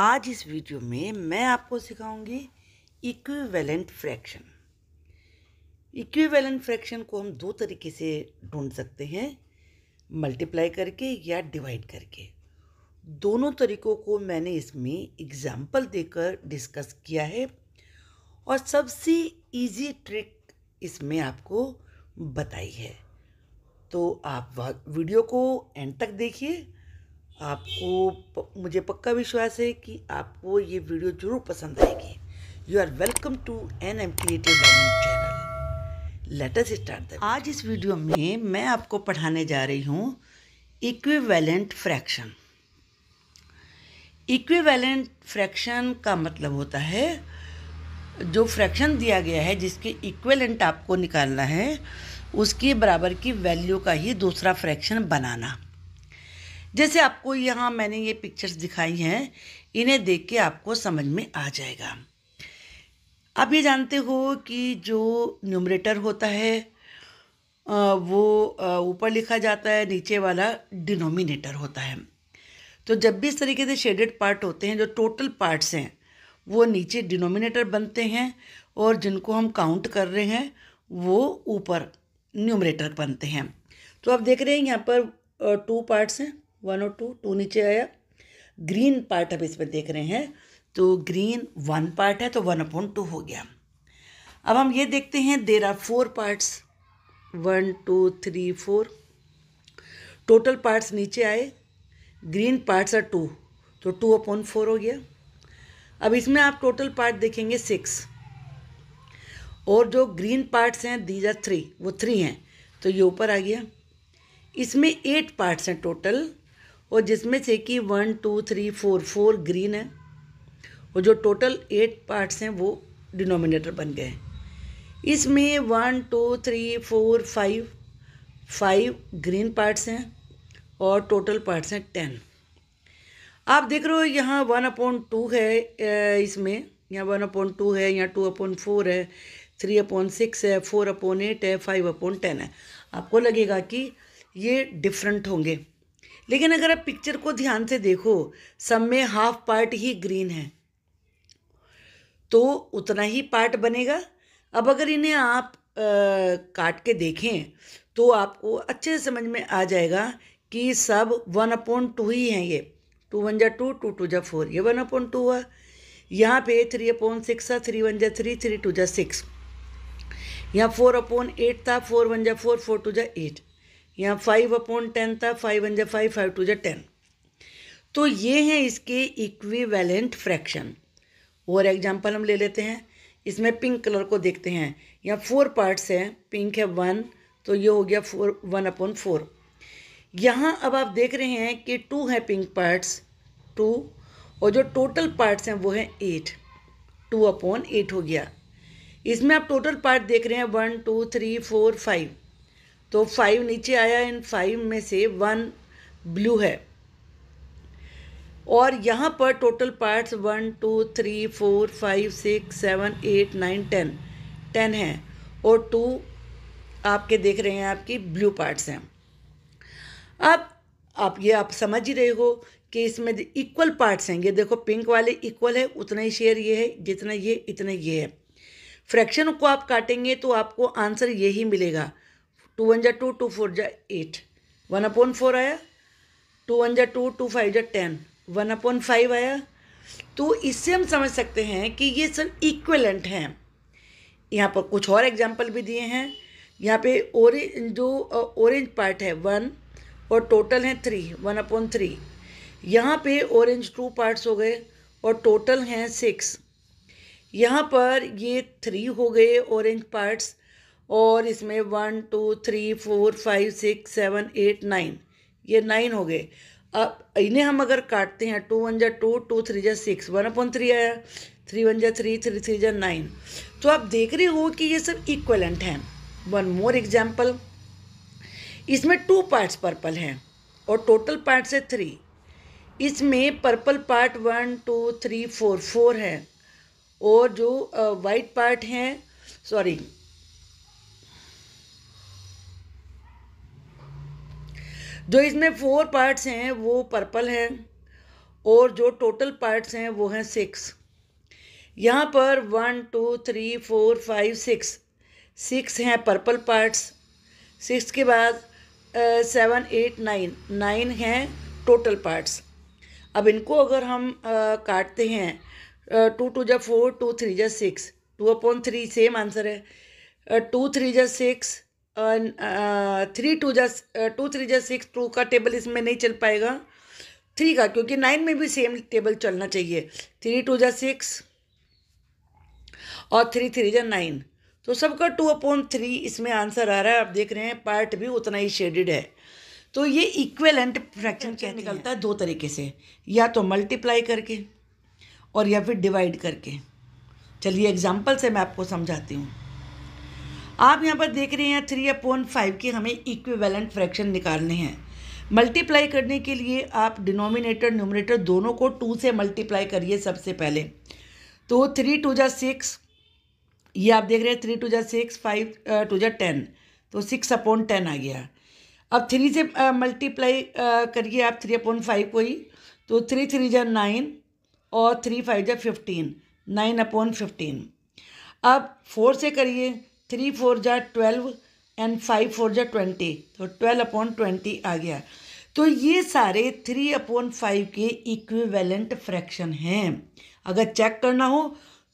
आज इस वीडियो में मैं आपको सिखाऊंगी इक्विवेलेंट फ्रैक्शन इक्विवेलेंट फ्रैक्शन को हम दो तरीके से ढूंढ सकते हैं मल्टीप्लाई करके या डिवाइड करके दोनों तरीकों को मैंने इसमें एग्जाम्पल देकर डिस्कस किया है और सबसे इजी ट्रिक इसमें आपको बताई है तो आप वीडियो को एंड तक देखिए आपको मुझे पक्का विश्वास है कि आपको ये वीडियो जरूर पसंद आएगी you are welcome to N M creative learning channel let's start आज इस वीडियो में मैं आपको पढ़ाने जा रही हूँ इक्विवेलेंट फ्रैक्शन इक्विवेलेंट फ्रैक्शन का मतलब होता है जो फ्रैक्शन दिया गया है जिसके इक्वेलेंट आपको निकालना है उसके बराबर की वैल्यू का ही दूसरा फ्रैक्शन बनाना जैसे आपको यहाँ मैंने ये पिक्चर्स दिखाई हैं इन्हें देख के आपको समझ में आ जाएगा आप ये जानते हो कि जो न्यूमरेटर होता है वो ऊपर लिखा जाता है नीचे वाला डिनोमिनेटर होता है तो जब भी इस तरीके से शेडेड पार्ट होते हैं जो टोटल पार्ट्स हैं वो नीचे डिनोमिनेटर बनते हैं और जिनको हम काउंट कर रहे हैं वो ऊपर न्यूमरेटर बनते हैं तो आप देख रहे हैं यहाँ पर टू पार्ट्स हैं वन और टू टू नीचे आया ग्रीन पार्ट अब इसमें देख रहे हैं तो ग्रीन वन पार्ट है तो वन अपॉन टू हो गया अब हम ये देखते हैं there are four parts one two three four total parts नीचे आए ग्रीन पार्ट्स आर टू तो टू अपॉन फोर हो गया अब इसमें आप टोटल पार्ट देखेंगे सिक्स और जो ग्रीन पार्ट्स हैं दीज आर थ्री वो थ्री हैं तो ये ऊपर आ गया इसमें एट पार्ट्स हैं टोटल और जिसमें से कि one two three four four green है और जो टोटल एट पार्ट्स हैं वो डिनोमिनेटर बन गए हैं इसमें one two three four five five green parts हैं और टोटल पार्ट्स हैं टेन आप देख रहे हो यहाँ वन अपॉइंट टू है इसमें यहाँ वन अपॉइंट टू है यहाँ टू अपॉइंट फोर है थ्री अपॉइंट सिक्स है फोर अपॉइंट एट है फाइव अपॉइंट टेन है आपको लगेगा कि ये डिफरेंट होंगे लेकिन अगर आप पिक्चर को ध्यान से देखो सब में हाफ पार्ट ही ग्रीन है तो उतना ही पार्ट बनेगा अब अगर इन्हें आप आ, काट के देखें तो आपको अच्छे से समझ में आ जाएगा कि सब वन अपॉन टू ही हैं ये टू वन जा टू टू टू जा फोर ये वन अपॉन टू हुआ यहाँ पे थ्री अपॉन सिक्स था थ्री वन जा थ्री थ्री टू जा सिक्स यहाँ फोर अपॉन एट था फोर वन जा फोर फोर टू जा एट यहाँ फाइव अपॉन टेन था फाइव वन जे फाइव फाइव टू जे टेन तो ये हैं इसके इक्विवेलेंट फ्रैक्शन और एग्जांपल हम ले लेते हैं इसमें पिंक कलर को देखते हैं यहाँ फोर पार्ट्स हैं पिंक है वन तो ये हो गया फोर वन अपॉन फोर यहाँ अब आप देख रहे हैं कि टू है पिंक पार्ट्स टू और जो टोटल पार्ट्स हैं वो हैं एट टू अपॉन एट हो गया इसमें आप टोटल पार्ट देख रहे हैं one two three four five तो फाइव नीचे आया इन फाइव में से वन ब्लू है और यहाँ पर total parts one two three four five six seven eight nine ten ten हैं और टू आपके देख रहे हैं आपकी ब्लू पार्ट्स हैं अब आप ये आप समझ ही रहे हो कि इसमें इक्वल पार्ट्स हैं ये देखो पिंक वाले इक्वल है उतना ही शेयर ये है जितना ये इतना ये है फ्रैक्शन को आप काटेंगे तो आपको आंसर यही मिलेगा टू वन जा टू टू फोर जा एट वन अपॉइंट फोर आया टू वन जा टू टू फाइव जा टेन वन अपॉइंट फाइव आया तो इससे हम समझ सकते हैं कि ये सब इक्वलेंट हैं यहाँ पर कुछ और एग्जाम्पल भी दिए हैं यहाँ पे ओरेंज जो ऑरेंज पार्ट है वन और टोटल है थ्री वन अपॉइंट थ्री यहाँ पे ऑरेंज टू पार्ट्स हो गए और टोटल हैं सिक्स यहाँ पर ये थ्री हो गए ऑरेंज पार्ट्स और इसमें one two three four five six seven eight nine ये नाइन हो गए अब इन्हें हम अगर काटते हैं टू वन जै टू टू थ्री जै सिक्स वन अपॉन थ्री आया थ्री वन जै थ्री थ्री थ्री जै नाइन तो आप देख रहे हो कि ये सब इक्वलेंट हैं वन मोर एग्जाम्पल इसमें टू पार्ट्स पर्पल हैं और टोटल पार्ट्स है थ्री इसमें purple part one two three four four है और जो वाइट uh, पार्ट हैं सॉरी जो इसमें फोर पार्ट्स हैं वो पर्पल हैं और जो टोटल पार्ट्स हैं वो हैं सिक्स यहाँ पर one two three four five six six हैं पर्पल पार्ट्स सिक्स के बाद सेवन एट नाइन नाइन हैं टोटल पार्ट्स अब इनको अगर हम आ, काटते हैं टू टू जा फोर टू थ्री जै six two upon three same answer है टू थ्री जै सिक्स थ्री टू जस टू थ्री जस सिक्स टू का टेबल इसमें नहीं चल पाएगा थ्री का क्योंकि नाइन में भी सेम टेबल चलना चाहिए थ्री टू जस सिक्स और थ्री थ्री जस नाइन तो सबका टू अपॉन थ्री इसमें आंसर आ रहा है आप देख रहे हैं पार्ट भी उतना ही शेडेड है तो ये इक्वेलेंट फ्रैक्शन क्या निकलता है दो तरीके से या तो मल्टीप्लाई करके और या फिर डिवाइड करके चलिए एग्जाम्पल से मैं आपको समझाती हूँ आप यहाँ पर देख रहे हैं थ्री अपॉन फाइव के हमें इक्विवेलेंट फ्रैक्शन निकालने हैं मल्टीप्लाई करने के लिए आप डिनोमिनेटर न्यूमिनेटर दोनों को टू से मल्टीप्लाई करिए सबसे पहले तो थ्री टू जा सिक्स ये आप देख रहे हैं थ्री टू जा सिक्स फाइव टू जा टेन तो सिक्स अपॉन टेन आ गया अब थ्री से मल्टीप्लाई करिए आप थ्री अपॉन फाइव को ही तो थ्री थ्री जा नाइन और थ्री फाइव जा फिफ्टीन नाइन अपॉन फिफ्टीन अब फोर से करिए थ्री फोर जा ट्वेल्व एंड फाइव फोर जा ट्वेंटी तो ट्वेल्व अपॉन ट्वेंटी आ गया तो ये सारे थ्री अपॉन फाइव के इक्विवेलेंट फ्रैक्शन हैं अगर चेक करना हो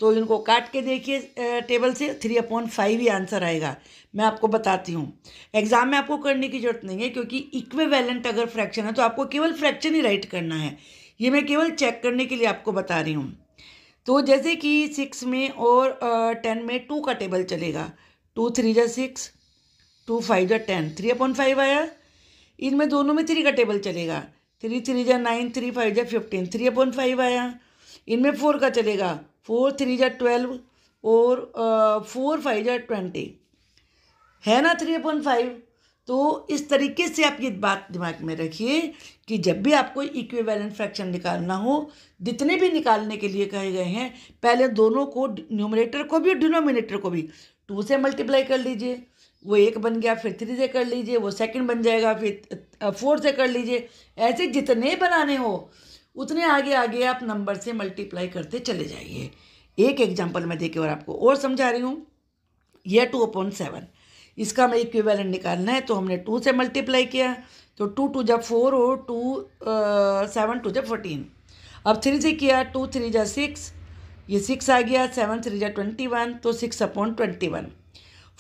तो इनको काट के देखिए टेबल से थ्री अपॉन फाइव ही आंसर आएगा मैं आपको बताती हूँ एग्ज़ाम में आपको करने की ज़रूरत नहीं है क्योंकि इक्विवेलेंट अगर फ्रैक्शन है तो आपको केवल फ्रैक्शन ही राइट करना है ये मैं केवल चेक करने के लिए आपको बता रही हूँ तो जैसे कि सिक्स में और टेन में टू का टेबल चलेगा टू थ्री जा सिक्स टू फाइव जा टेन थ्री अपॉन फाइव आया इनमें दोनों में थ्री का टेबल चलेगा थ्री थ्री जा नाइन थ्री फाइव जा फिफ्टीन थ्री अपॉन फाइव आया इनमें फोर का चलेगा फोर थ्री जा ट्वेल्व और फोर फाइव जा ट्वेंटी है ना थ्री अपॉन फाइव तो इस तरीके से आप ये बात दिमाग में रखिए कि जब भी आपको इक्विवेलेंट फ्रैक्शन निकालना हो जितने भी निकालने के लिए कहे गए हैं पहले दोनों को न्यूमिनेटर को भी और डिनोमिनेटर को भी टू से मल्टीप्लाई कर लीजिए वो एक बन गया फिर थ्री से कर लीजिए वो सेकंड बन जाएगा फिर फोर से कर लीजिए ऐसे जितने बनाने हो उतने आगे आगे आप नंबर से मल्टीप्लाई करते चले जाइए एक एग्जाम्पल मैं देके और आपको और समझा रही हूँ यह टू अपॉइंट सेवन इसका हमें इक्विवेलेंट निकालना है तो हमने टू से मल्टीप्लाई किया तो टू टू जब फोर और टू सेवन टू जब फोर्टीन अब थ्री से किया टू थ्री जब सिक्स ये सिक्स आ गया सेवन थ्री जा ट्वेंटी वन तो six upon twenty one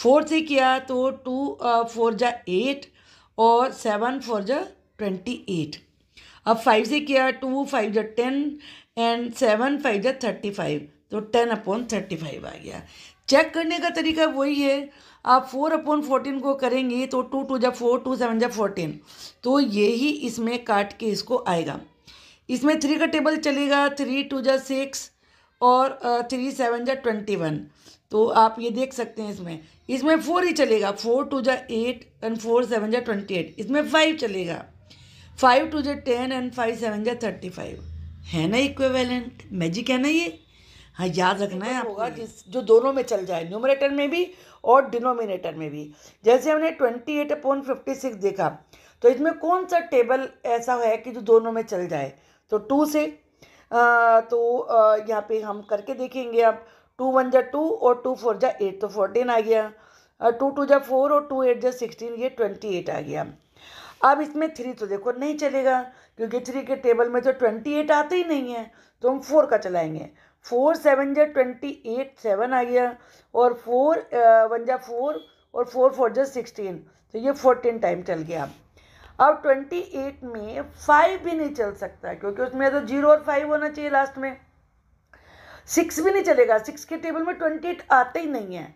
four से किया तो टू फोर जा एट और सेवन फोर जा ट्वेंटी एट अब फाइव से किया टू फाइव जा टेन एंड सेवन फाइव जा थर्टी फाइव तो टेन अपॉन थर्टी फाइव आ गया चेक करने का तरीका वही है आप फोर अपॉन फोर्टीन को करेंगे तो टू टू जा फोर टू सेवन जा फोर्टीन तो यही इसमें काट के इसको आएगा इसमें थ्री का टेबल चलेगा थ्री टू जा सिक्स और थ्री सेवन जै ट्वेंटी वन तो आप ये देख सकते हैं इसमें इसमें फोर ही चलेगा फोर टू जै एट एंड फोर सेवन जै ट्वेंटी एट इसमें फाइव चलेगा फाइव टू जै टेन एंड फाइव सेवन जै थर्टी फाइव है ना इक्वेवेलेंट मैजिक है ना ये हाँ याद रखना है होगा जिस जो दोनों में चल जाए न्यूमरेटर में भी और डिनोमिनेटर में भी जैसे हमने twenty eight upon fifty six देखा तो इसमें कौन सा टेबल ऐसा है कि जो दोनों में चल जाए तो टू से तो यहाँ पे हम करके देखेंगे आप टू वन जा टू और टू फोर जा एट तो फोर्टीन आ गया टू टू जा फोर और टू एट जा सिक्सटीन ये ट्वेंटी एट आ गया अब इसमें थ्री तो देखो नहीं चलेगा क्योंकि थ्री के टेबल में तो ट्वेंटी एट आते ही नहीं है तो हम फोर का चलाएंगे फोर सेवन जा ट्वेंटी एट सेवन आ गया और फोर वन जा फोर और फोर फोर जा सिक्सटीन तो ये फोर्टीन टाइम चल गया अब 28 में फाइव भी नहीं चल सकता क्योंकि उसमें तो जीरो और फाइव होना चाहिए लास्ट में सिक्स भी नहीं चलेगा सिक्स के टेबल में ट्वेंटी एट आते ही नहीं है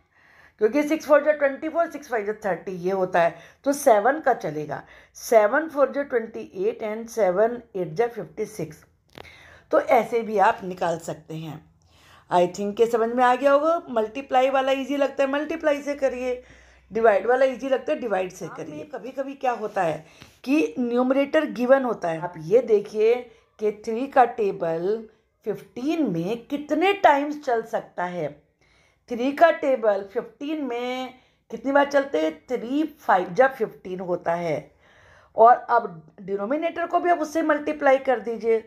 क्योंकि सिक्स फोर जो ट्वेंटी फोर सिक्स फाइव जो थर्टी ये होता है तो सेवन का चलेगा सेवन फोर जो twenty eight and seven eight जो फिफ्टी सिक्स तो ऐसे भी आप निकाल सकते हैं आई थिंक ये समझ में आ गया होगा मल्टीप्लाई वाला इजी लगता है मल्टीप्लाई से करिए डिवाइड वाला इजी लगता है डिवाइड से हाँ, तो करिए कभी कभी क्या होता है कि न्यूमरेटर गिवन होता है आप ये देखिए कि थ्री का टेबल फिफ्टीन में कितने टाइम्स चल सकता है थ्री का टेबल फिफ्टीन में कितनी बार चलते हैं थ्री फाइव जब फिफ्टीन होता है और अब डिनोमिनेटर को भी आप उससे मल्टीप्लाई कर दीजिए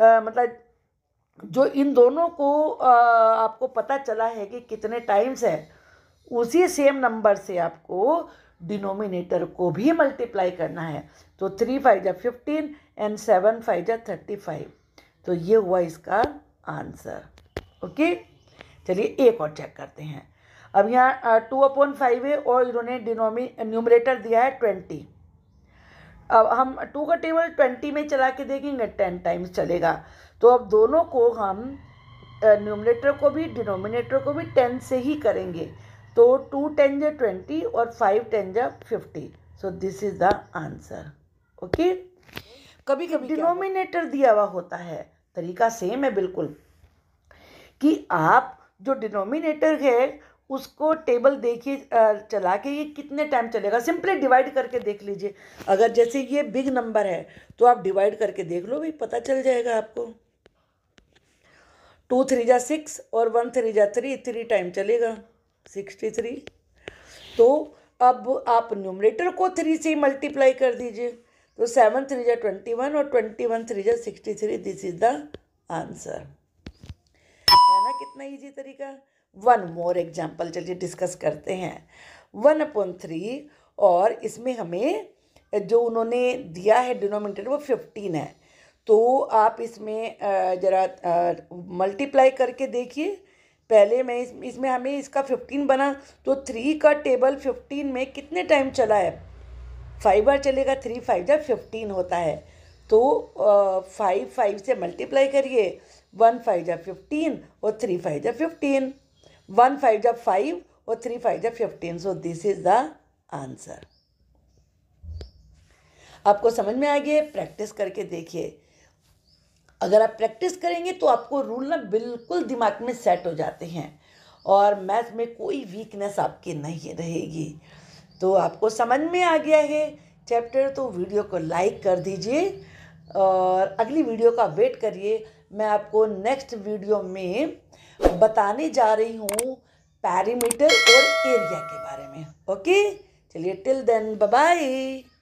मतलब जो इन दोनों को आ, आपको पता चला है कि कितने टाइम्स है उसी सेम नंबर से आपको डिनोमिनेटर को भी मल्टीप्लाई करना है तो थ्री फाइव जा फिफ्टीन एंड सेवन फाइव जा थर्टी फाइव तो ये हुआ इसका आंसर ओके चलिए एक और चेक करते हैं अब यहाँ टू अपॉन फाइव है और इन्होंने डिनोमी न्यूमरेटर दिया है ट्वेंटी अब हम टू का टेबल ट्वेंटी में चला के देखेंगे टेन टाइम्स चलेगा तो अब दोनों को हम न्यूमरेटर को भी डिनोमिनेटर को भी टेन से ही करेंगे तो टू टेन जा ट्वेंटी और फाइव टेन जा fifty so this is the answer okay कभी कभी डिनोमिनेटर दिया हुआ होता है तरीका सेम है बिल्कुल कि आप जो डिनोमिनेटर है उसको टेबल देखिए चला के ये कितने टाइम चलेगा सिंपली डिवाइड करके देख लीजिए अगर जैसे ये बिग नंबर है तो आप डिवाइड करके देख लो भाई पता चल जाएगा आपको टू थ्री जा सिक्स और वन थ्री जा थ्री थ्री टाइम चलेगा सिक्सटी थ्री तो अब आप न्यूमरेटर को थ्री से मल्टीप्लाई कर दीजिए तो सेवन थ्री जै ट्वेंटी वन और ट्वेंटी वन थ्री जै sixty three this is the answer है ना कितना इजी तरीका वन मोर एग्जाम्पल चलिए डिस्कस करते हैं वन अपॉन थ्री और इसमें हमें जो उन्होंने दिया है डिनोमिनेटर वो फिफ्टीन है तो आप इसमें ज़रा मल्टीप्लाई करके देखिए पहले मैं इस इसमें हमें इसका फिफ्टीन बना तो थ्री का टेबल फिफ्टीन में कितने टाइम चला है फाइव बार चलेगा थ्री फाइव जब फिफ्टीन होता है तो फाइव फाइव से मल्टीप्लाई करिए वन फाइव जब फिफ्टीन और थ्री फाइव जब फिफ्टीन वन फाइव जब फाइव और थ्री फाइव जब fifteen so this is the answer आपको समझ में आ गया प्रैक्टिस करके देखिए अगर आप प्रैक्टिस करेंगे तो आपको रूल ना बिल्कुल दिमाग में सेट हो जाते हैं और मैथ में कोई वीकनेस आपकी नहीं रहेगी तो आपको समझ में आ गया है चैप्टर तो वीडियो को लाइक कर दीजिए और अगली वीडियो का वेट करिए मैं आपको नेक्स्ट वीडियो में बताने जा रही हूँ पैरीमीटर और एरिया के बारे में ओके चलिए टिल देन बाय